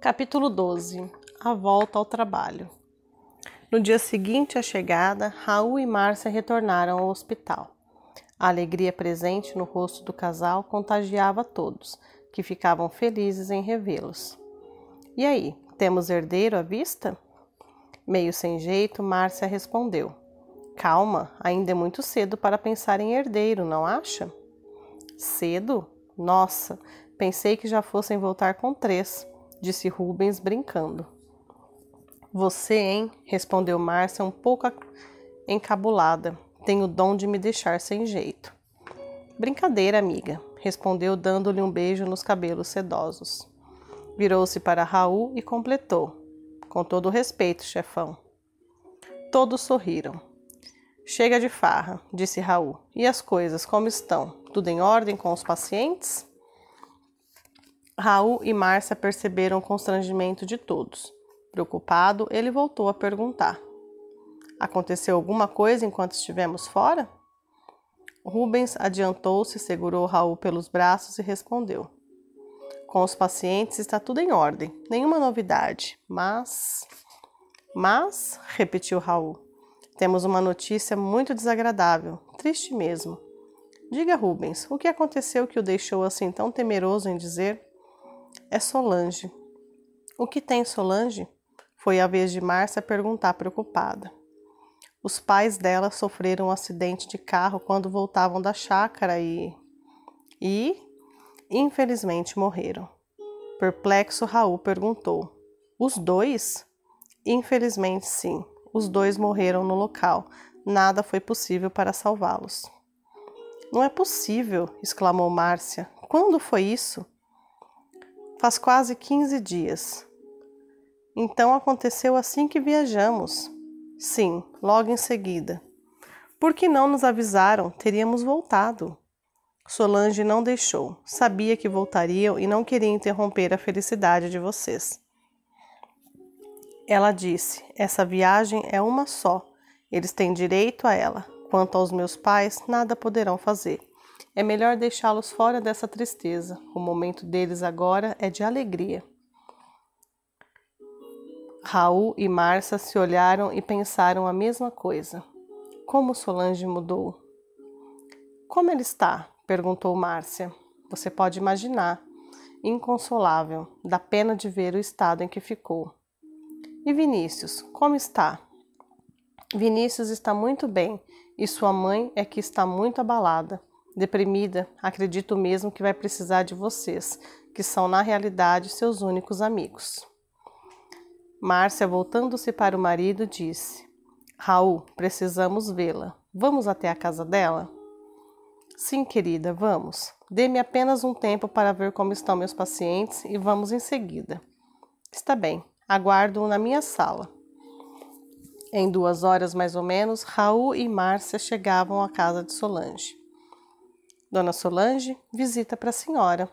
Capítulo 12 A Volta ao Trabalho No dia seguinte à chegada, Raul e Márcia retornaram ao hospital. A alegria presente no rosto do casal contagiava todos, que ficavam felizes em revê-los. E aí, temos herdeiro à vista? Meio sem jeito, Márcia respondeu: Calma, ainda é muito cedo para pensar em herdeiro, não acha? Cedo? Nossa, pensei que já fossem voltar com três disse Rubens brincando. Você, hein? respondeu Márcia um pouco encabulada. Tem o dom de me deixar sem jeito. Brincadeira, amiga, respondeu dando-lhe um beijo nos cabelos sedosos. Virou-se para Raul e completou: Com todo respeito, chefão. Todos sorriram. Chega de farra, disse Raul. E as coisas como estão? Tudo em ordem com os pacientes? Raul e Márcia perceberam o constrangimento de todos. Preocupado, ele voltou a perguntar: Aconteceu alguma coisa enquanto estivemos fora? Rubens adiantou-se, segurou Raul pelos braços e respondeu: Com os pacientes está tudo em ordem, nenhuma novidade, mas. Mas, repetiu Raul, temos uma notícia muito desagradável, triste mesmo. Diga, Rubens, o que aconteceu que o deixou assim tão temeroso em dizer? é Solange. O que tem Solange? Foi a vez de Márcia perguntar preocupada. Os pais dela sofreram um acidente de carro quando voltavam da chácara e. e. infelizmente morreram. Perplexo, Raul perguntou: Os dois? Infelizmente, sim. Os dois morreram no local. Nada foi possível para salvá-los. Não é possível! exclamou Márcia. Quando foi isso? faz quase 15 dias. Então aconteceu assim que viajamos. Sim, logo em seguida. Por que não nos avisaram? Teríamos voltado. Solange não deixou. Sabia que voltariam e não queria interromper a felicidade de vocês. Ela disse: Essa viagem é uma só. Eles têm direito a ela. Quanto aos meus pais, nada poderão fazer. É melhor deixá-los fora dessa tristeza. O momento deles agora é de alegria. Raul e Marcia se olharam e pensaram a mesma coisa. Como Solange mudou? Como ele está? perguntou Márcia. Você pode imaginar. Inconsolável, Da pena de ver o estado em que ficou. E Vinícius, como está? Vinícius está muito bem e sua mãe é que está muito abalada. Deprimida, acredito mesmo que vai precisar de vocês, que são na realidade seus únicos amigos. Márcia, voltando-se para o marido, disse: Raul, precisamos vê-la. Vamos até a casa dela? Sim, querida, vamos. Dê-me apenas um tempo para ver como estão meus pacientes e vamos em seguida. Está bem, aguardo-o na minha sala. Em duas horas mais ou menos, Raul e Márcia chegavam à casa de Solange. Dona Solange, visita para a senhora.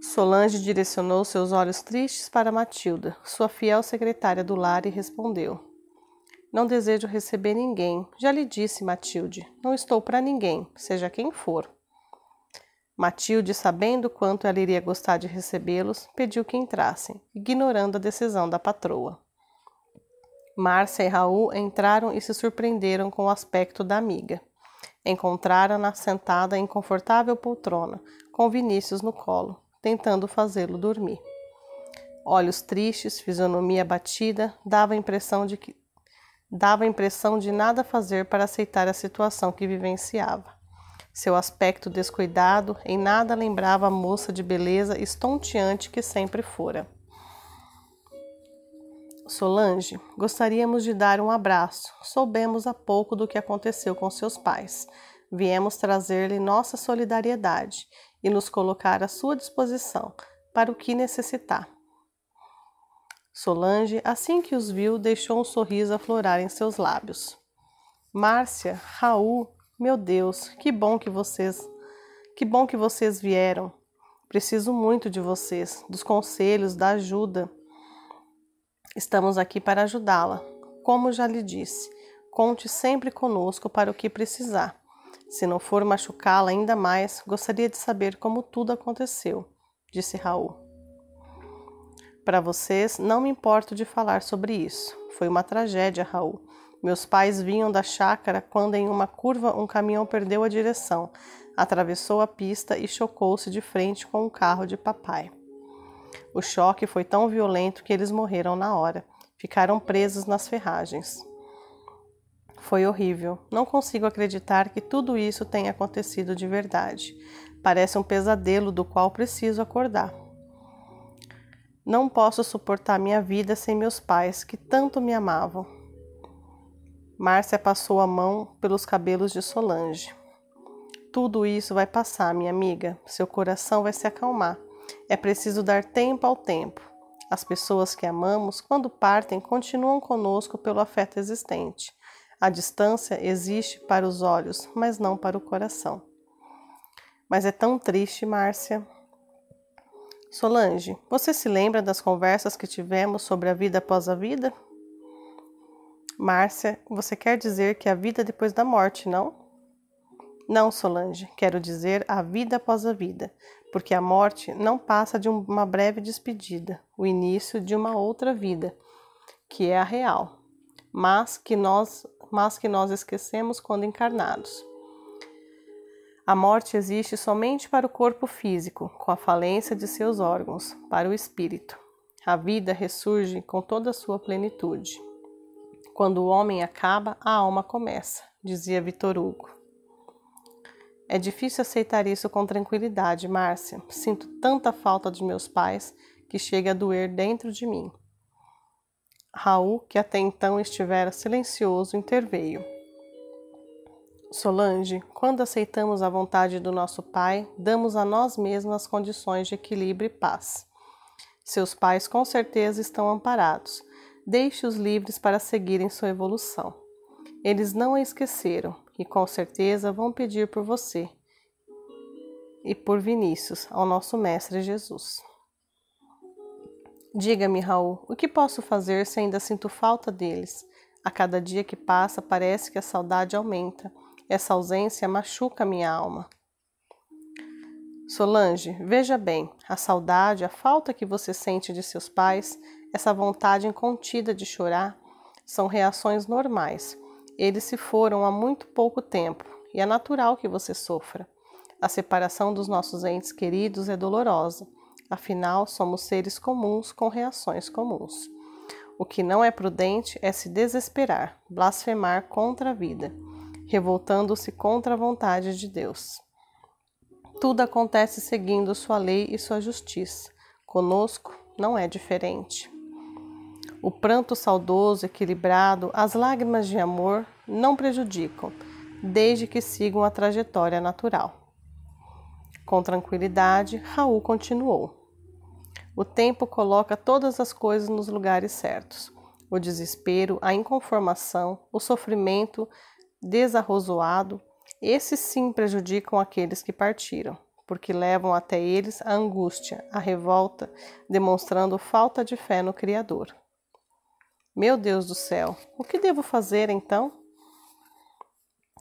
Solange direcionou seus olhos tristes para Matilda, sua fiel secretária do lar, e respondeu: Não desejo receber ninguém. Já lhe disse, Matilde, não estou para ninguém, seja quem for. Matilde, sabendo quanto ela iria gostar de recebê-los, pediu que entrassem, ignorando a decisão da patroa. Márcia e Raul entraram e se surpreenderam com o aspecto da amiga. Encontrara-na sentada em confortável poltrona, com Vinícius no colo, tentando fazê-lo dormir. Olhos tristes, fisionomia abatida, dava a impressão de que dava a impressão de nada fazer para aceitar a situação que vivenciava. Seu aspecto descuidado em nada lembrava a moça de beleza estonteante que sempre fora. Solange, gostaríamos de dar um abraço. Soubemos há pouco do que aconteceu com seus pais. Viemos trazer-lhe nossa solidariedade e nos colocar à sua disposição para o que necessitar. Solange, assim que os viu, deixou um sorriso aflorar em seus lábios. Márcia, Raul, meu Deus, que bom que vocês, que bom que vocês vieram. Preciso muito de vocês, dos conselhos, da ajuda. Estamos aqui para ajudá-la. Como já lhe disse, conte sempre conosco para o que precisar. Se não for machucá-la ainda mais, gostaria de saber como tudo aconteceu, disse Raul. Para vocês, não me importo de falar sobre isso. Foi uma tragédia, Raul. Meus pais vinham da chácara quando, em uma curva, um caminhão perdeu a direção, atravessou a pista e chocou-se de frente com o um carro de papai. O choque foi tão violento que eles morreram na hora. Ficaram presos nas ferragens. Foi horrível. Não consigo acreditar que tudo isso tenha acontecido de verdade. Parece um pesadelo do qual preciso acordar. Não posso suportar minha vida sem meus pais, que tanto me amavam. Márcia passou a mão pelos cabelos de Solange. Tudo isso vai passar, minha amiga. Seu coração vai se acalmar. É preciso dar tempo ao tempo. As pessoas que amamos, quando partem, continuam conosco pelo afeto existente. A distância existe para os olhos, mas não para o coração. Mas é tão triste, Márcia. Solange, você se lembra das conversas que tivemos sobre a vida após a vida? Márcia, você quer dizer que a vida é depois da morte, não? Não, Solange, quero dizer a vida após a vida, porque a morte não passa de uma breve despedida, o início de uma outra vida, que é a real, mas que nós, mas que nós esquecemos quando encarnados. A morte existe somente para o corpo físico, com a falência de seus órgãos, para o espírito. A vida ressurge com toda a sua plenitude. Quando o homem acaba, a alma começa, dizia Vitor Hugo. É difícil aceitar isso com tranquilidade, Márcia. Sinto tanta falta dos meus pais que chega a doer dentro de mim. Raul, que até então estivera silencioso, interveio. Solange, quando aceitamos a vontade do nosso Pai, damos a nós mesmos as condições de equilíbrio e paz. Seus pais com certeza estão amparados. Deixe-os livres para seguirem sua evolução. Eles não a esqueceram e com certeza vão pedir por você e por Vinícius, ao nosso Mestre Jesus. Diga-me, Raul, o que posso fazer se ainda sinto falta deles? A cada dia que passa, parece que a saudade aumenta. Essa ausência machuca minha alma. Solange, veja bem, a saudade, a falta que você sente de seus pais, essa vontade incontida de chorar, são reações normais eles se foram há muito pouco tempo e é natural que você sofra. A separação dos nossos entes queridos é dolorosa, afinal, somos seres comuns com reações comuns. O que não é prudente é se desesperar, blasfemar contra a vida, revoltando-se contra a vontade de Deus. Tudo acontece seguindo sua lei e sua justiça. Conosco não é diferente. O pranto saudoso, equilibrado, as lágrimas de amor não prejudicam, desde que sigam a trajetória natural. Com tranquilidade, Raul continuou. O tempo coloca todas as coisas nos lugares certos. O desespero, a inconformação, o sofrimento desarrozoado, esses sim prejudicam aqueles que partiram, porque levam até eles a angústia, a revolta, demonstrando falta de fé no Criador. Meu Deus do céu, o que devo fazer então?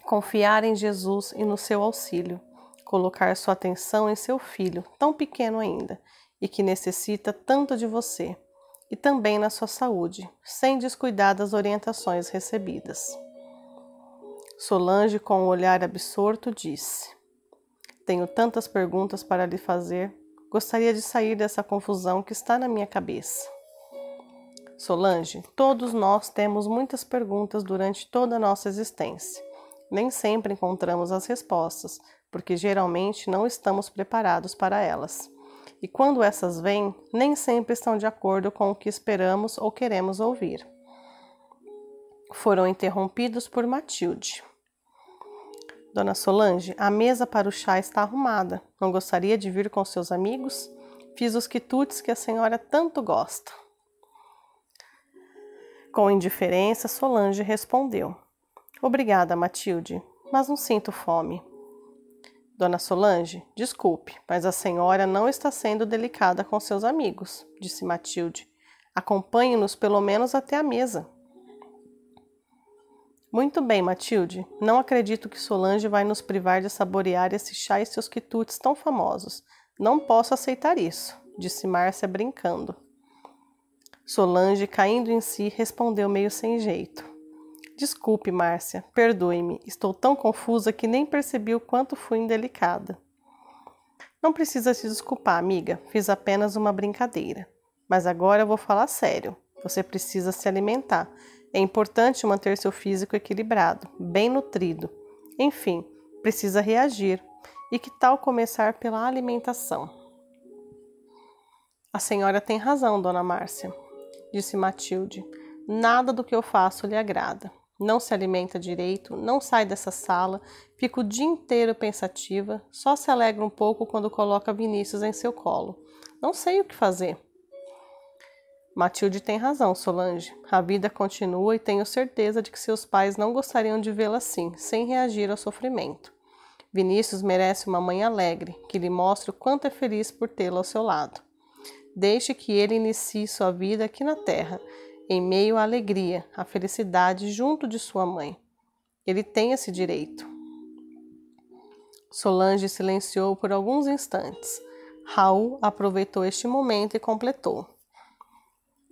Confiar em Jesus e no seu auxílio, colocar sua atenção em seu filho, tão pequeno ainda, e que necessita tanto de você, e também na sua saúde, sem descuidar das orientações recebidas. Solange, com um olhar absorto, disse: Tenho tantas perguntas para lhe fazer, gostaria de sair dessa confusão que está na minha cabeça. Solange, todos nós temos muitas perguntas durante toda a nossa existência. Nem sempre encontramos as respostas, porque geralmente não estamos preparados para elas. E quando essas vêm, nem sempre estão de acordo com o que esperamos ou queremos ouvir. Foram interrompidos por Matilde. Dona Solange, a mesa para o chá está arrumada. Não gostaria de vir com seus amigos? Fiz os quitutes que a senhora tanto gosta. Com indiferença, Solange respondeu: Obrigada, Matilde, mas não sinto fome. Dona Solange, desculpe, mas a senhora não está sendo delicada com seus amigos, disse Matilde. Acompanhe-nos pelo menos até a mesa. Muito bem, Matilde. Não acredito que Solange vai nos privar de saborear esse chá e seus quitutes tão famosos. Não posso aceitar isso, disse Márcia brincando. Solange, caindo em si, respondeu meio sem jeito. Desculpe, Márcia, perdoe-me. Estou tão confusa que nem percebi o quanto fui indelicada. Não precisa se desculpar, amiga. Fiz apenas uma brincadeira. Mas agora eu vou falar sério. Você precisa se alimentar. É importante manter seu físico equilibrado, bem nutrido. Enfim, precisa reagir. E que tal começar pela alimentação? A senhora tem razão, dona Márcia disse Matilde. Nada do que eu faço lhe agrada. Não se alimenta direito, não sai dessa sala, fica o dia inteiro pensativa, só se alegra um pouco quando coloca Vinícius em seu colo. Não sei o que fazer. Matilde tem razão, Solange. A vida continua e tenho certeza de que seus pais não gostariam de vê-la assim, sem reagir ao sofrimento. Vinícius merece uma mãe alegre, que lhe mostre o quanto é feliz por tê-la ao seu lado. Deixe que ele inicie sua vida aqui na terra, em meio à alegria, à felicidade junto de sua mãe. Ele tem esse direito. Solange silenciou por alguns instantes. Raul aproveitou este momento e completou.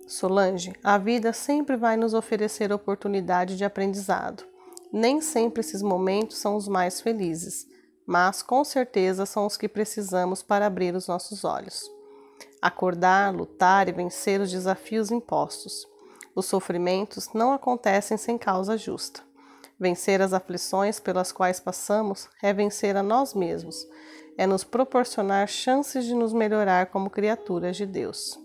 Solange, a vida sempre vai nos oferecer oportunidade de aprendizado. Nem sempre esses momentos são os mais felizes, mas com certeza são os que precisamos para abrir os nossos olhos acordar, lutar e vencer os desafios impostos. Os sofrimentos não acontecem sem causa justa. Vencer as aflições pelas quais passamos é vencer a nós mesmos, é nos proporcionar chances de nos melhorar como criaturas de Deus.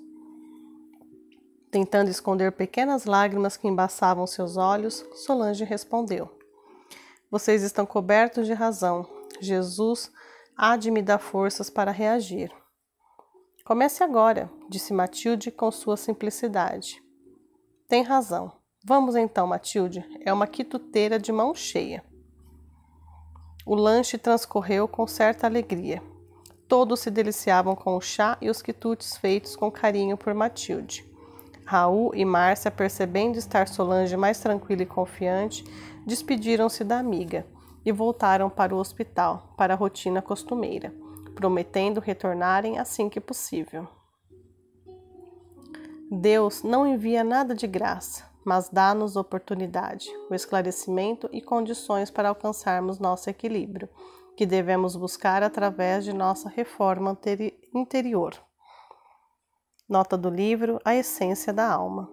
Tentando esconder pequenas lágrimas que embaçavam seus olhos, Solange respondeu: Vocês estão cobertos de razão. Jesus há de me dar forças para reagir. Comece agora, disse Matilde com sua simplicidade. Tem razão. Vamos então, Matilde. É uma quituteira de mão cheia. O lanche transcorreu com certa alegria. Todos se deliciavam com o chá e os quitutes feitos com carinho por Matilde. Raul e Márcia, percebendo estar Solange mais tranquila e confiante, despediram-se da amiga e voltaram para o hospital, para a rotina costumeira prometendo retornarem assim que possível. Deus não envia nada de graça, mas dá-nos oportunidade, o esclarecimento e condições para alcançarmos nosso equilíbrio, que devemos buscar através de nossa reforma interior. Nota do livro A Essência da Alma.